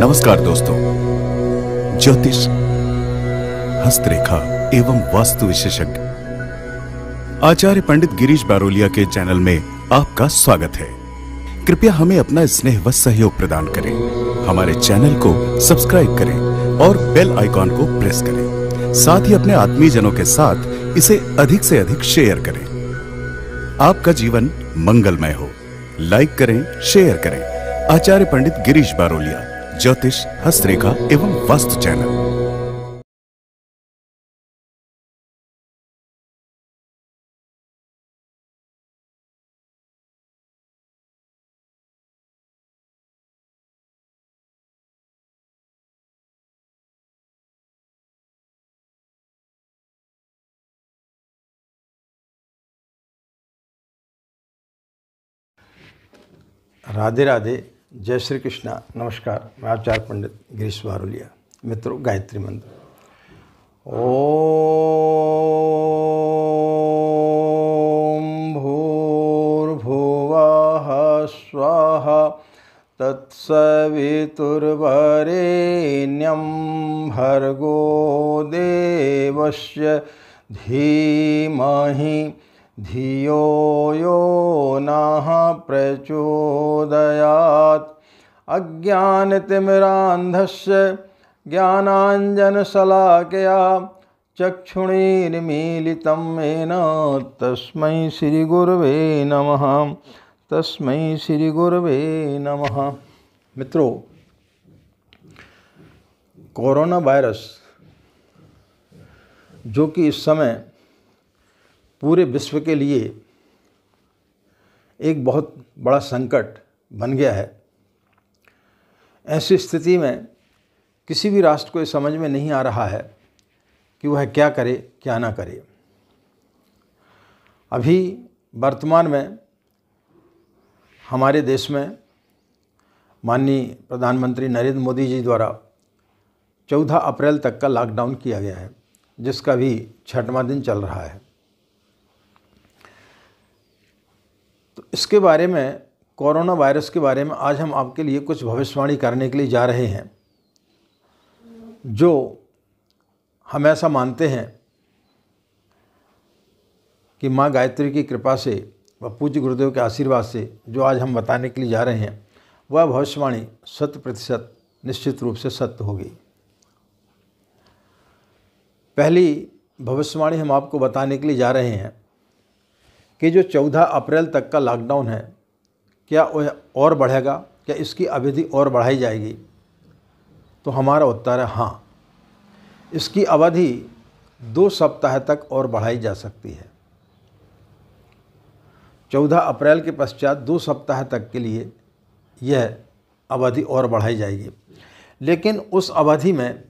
नमस्कार दोस्तों ज्योतिष हस्तरेखा एवं वास्तु विशेषज्ञ आचार्य पंडित गिरीश बारोलिया के चैनल में आपका स्वागत है कृपया हमें अपना स्नेह व सहयोग प्रदान करें हमारे चैनल को सब्सक्राइब करें और बेल आइकॉन को प्रेस करें साथ ही अपने आत्मीय जनों के साथ इसे अधिक से अधिक शेयर करें आपका जीवन मंगलमय हो लाइक करें शेयर करें आचार्य पंडित गिरीश बारोलिया ज्योतिष हस्तरेखा एवं वस्तु चैनल राधे राधे जय श्री कृष्णा नमस्कार मैं आचार्य पंडित गिरीश बारुलिया मित्रों गायत्री मंत्र ओ भूर्भुवः स्वाहा तत्सवितुर्वरेण्यं भर्गो देवस्य धीमहि धियो यो नः प्रचोदयात् अज्ञानतिमिरान्धस्य ज्ञानाञ्जनशलाकया चक्षुणीर्मीलितं येन तस्म श्रीगुरव नम तस्म श्रीगुरव नम मित्रों कोरोना वायरस जो कि इस समय पूरे विश्व के लिए एक बहुत बड़ा संकट बन गया है ऐसी स्थिति में किसी भी राष्ट्र को समझ में नहीं आ रहा है कि वह क्या करे क्या ना करे अभी वर्तमान में हमारे देश में माननीय प्रधानमंत्री नरेंद्र मोदी जी द्वारा 14 अप्रैल तक का लॉकडाउन किया गया है जिसका भी छठवां दिन चल रहा है तो इसके बारे में कोरोना वायरस के बारे में आज हम आपके लिए कुछ भविष्यवाणी करने के लिए जा रहे हैं जो हम ऐसा मानते हैं कि माँ गायत्री की कृपा से व पूज्य गुरुदेव के आशीर्वाद से जो आज हम बताने के लिए जा रहे हैं वह भविष्यवाणी शत प्रतिशत निश्चित रूप से सत्य होगी पहली भविष्यवाणी हम आपको बताने के लिए जा रहे हैं कि जो 14 अप्रैल तक का लॉकडाउन है क्या वह और बढ़ेगा क्या इसकी अवधि और बढ़ाई जाएगी तो हमारा उत्तर है हाँ इसकी अवधि दो सप्ताह तक और बढ़ाई जा सकती है चौदह अप्रैल के पश्चात दो सप्ताह तक के लिए यह अवधि और बढ़ाई जाएगी लेकिन उस अवधि में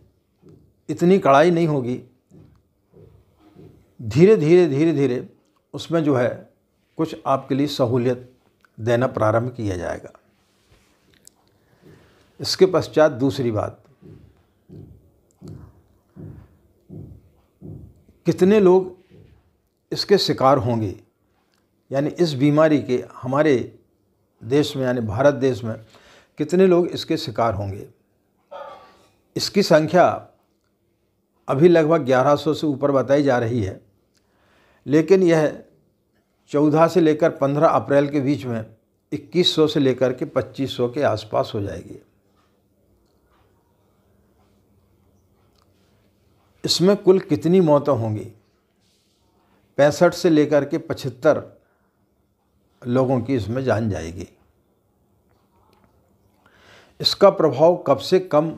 इतनी कड़ाई नहीं होगी धीरे धीरे धीरे धीरे उसमें जो है कुछ आपके लिए सहूलियत देना प्रारंभ किया जाएगा इसके पश्चात दूसरी बात कितने लोग इसके शिकार होंगे यानी इस बीमारी के हमारे देश में यानी भारत देश में कितने लोग इसके शिकार होंगे इसकी संख्या अभी लगभग 1100 से ऊपर बताई जा रही है लेकिन यह चौदह से लेकर पंद्रह अप्रैल के बीच में इक्कीस सौ से लेकर के पच्चीस सौ के आसपास हो जाएगी इसमें कुल कितनी मौतें होंगी पैंसठ से लेकर के पचहत्तर लोगों की इसमें जान जाएगी इसका प्रभाव कब से कम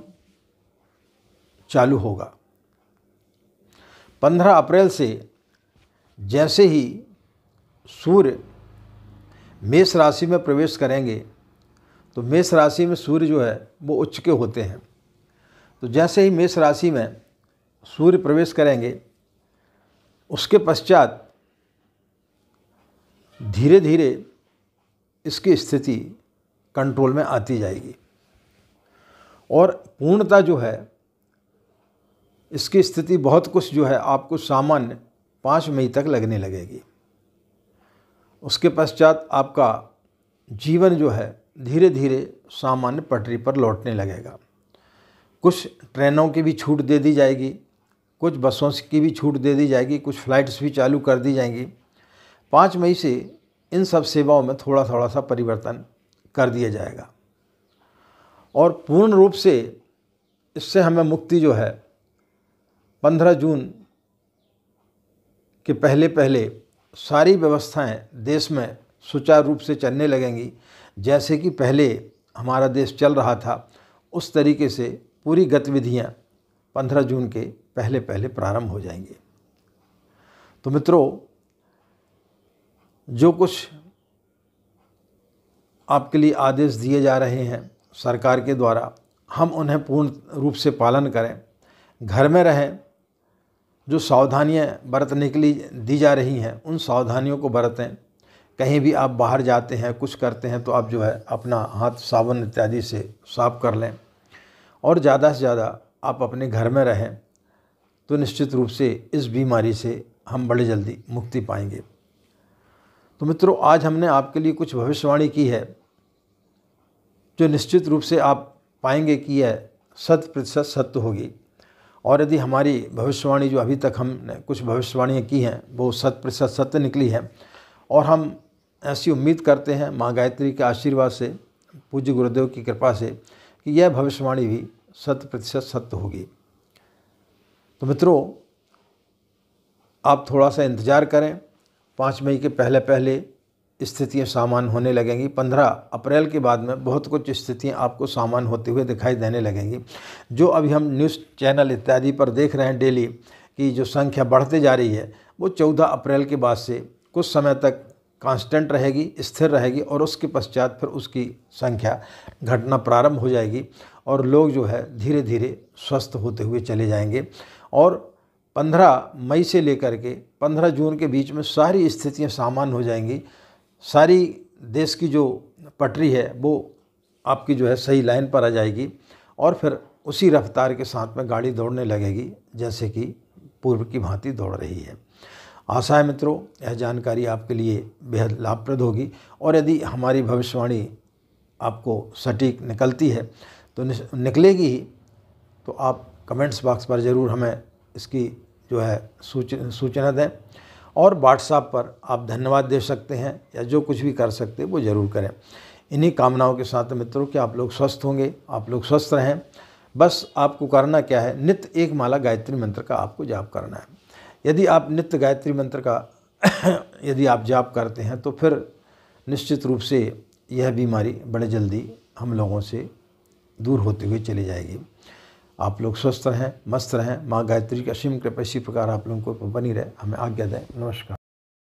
चालू होगा 15 अप्रैल से जैसे ही सूर्य मेष राशि में प्रवेश करेंगे तो मेष राशि में सूर्य जो है वो उच्च के होते हैं तो जैसे ही मेष राशि में सूर्य प्रवेश करेंगे उसके पश्चात धीरे धीरे इसकी स्थिति कंट्रोल में आती जाएगी और पूर्णता जो है इसकी स्थिति बहुत कुछ जो है आपको सामान्य पाँच मई तक लगने लगेगी उसके पश्चात आपका जीवन जो है धीरे धीरे सामान्य पटरी पर लौटने लगेगा कुछ ट्रेनों की भी छूट दे दी जाएगी कुछ बसों की भी छूट दे दी जाएगी कुछ फ़्लाइट्स भी चालू कर दी जाएंगी पाँच मई से इन सब सेवाओं में थोड़ा थोड़ा सा परिवर्तन कर दिया जाएगा और पूर्ण रूप से इससे हमें मुक्ति जो है पंद्रह जून कि पहले पहले सारी व्यवस्थाएं देश में सुचारू रूप से चलने लगेंगी जैसे कि पहले हमारा देश चल रहा था उस तरीके से पूरी गतिविधियाँ पंद्रह जून के पहले पहले प्रारंभ हो जाएंगे तो मित्रों जो कुछ आपके लिए आदेश दिए जा रहे हैं सरकार के द्वारा हम उन्हें पूर्ण रूप से पालन करें घर में रहें जो सावधानियाँ बरतने के लिए दी जा रही हैं उन सावधानियों को बरतें कहीं भी आप बाहर जाते हैं कुछ करते हैं तो आप जो है अपना हाथ साबुन इत्यादि से साफ कर लें और ज़्यादा से ज़्यादा आप अपने घर में रहें तो निश्चित रूप से इस बीमारी से हम बड़े जल्दी मुक्ति पाएंगे तो मित्रों आज हमने आपके लिए कुछ भविष्यवाणी की है जो निश्चित रूप से आप पाएंगे कि यह शत प्रतिशत सत्य होगी और यदि हमारी भविष्यवाणी जो अभी तक हमने कुछ भविष्यवाणियाँ की हैं वो शत प्रतिशत सत्य निकली हैं और हम ऐसी उम्मीद करते हैं माँ गायत्री के आशीर्वाद से पूज्य गुरुदेव की कृपा से कि यह भविष्यवाणी भी शत प्रतिशत सत्य होगी तो मित्रों आप थोड़ा सा इंतज़ार करें पाँच मई के पहले पहले स्थितियाँ सामान होने लगेंगी पंद्रह अप्रैल के बाद में बहुत कुछ स्थितियाँ आपको सामान होते हुए दिखाई देने लगेंगी जो अभी हम न्यूज़ चैनल इत्यादि पर देख रहे हैं डेली कि जो संख्या बढ़ते जा रही है वो चौदह अप्रैल के बाद से कुछ समय तक कांस्टेंट रहेगी स्थिर रहेगी और उसके पश्चात फिर उसकी संख्या घटना प्रारंभ हो जाएगी और लोग जो है धीरे धीरे स्वस्थ होते हुए चले जाएंगे और 15 मई से लेकर के 15 जून के बीच में सारी स्थितियां सामान्य हो जाएंगी सारी देश की जो पटरी है वो आपकी जो है सही लाइन पर आ जाएगी और फिर उसी रफ्तार के साथ में गाड़ी दौड़ने लगेगी जैसे कि पूर्व की भांति दौड़ रही है आशा है मित्रों यह जानकारी आपके लिए बेहद लाभप्रद होगी और यदि हमारी भविष्यवाणी आपको सटीक निकलती है तो निकलेगी ही तो आप कमेंट्स बॉक्स पर ज़रूर हमें इसकी जो है सूच सूचना दें और व्हाट्सएप पर आप धन्यवाद दे सकते हैं या जो कुछ भी कर सकते हैं वो ज़रूर करें इन्हीं कामनाओं के साथ मित्रों कि आप लोग स्वस्थ होंगे आप लोग स्वस्थ रहें बस आपको करना क्या है नित्य एक माला गायत्री मंत्र का आपको जाप करना है यदि आप नित्य गायत्री मंत्र का यदि आप जाप करते हैं तो फिर निश्चित रूप से यह बीमारी बड़े जल्दी हम लोगों से दूर होते हुए चली जाएगी आप लोग स्वस्थ रहें मस्त रहें माँ गायत्री की असीम कृपा इसी प्रकार आप लोगों को बनी रहे हमें आज्ञा दें नमस्कार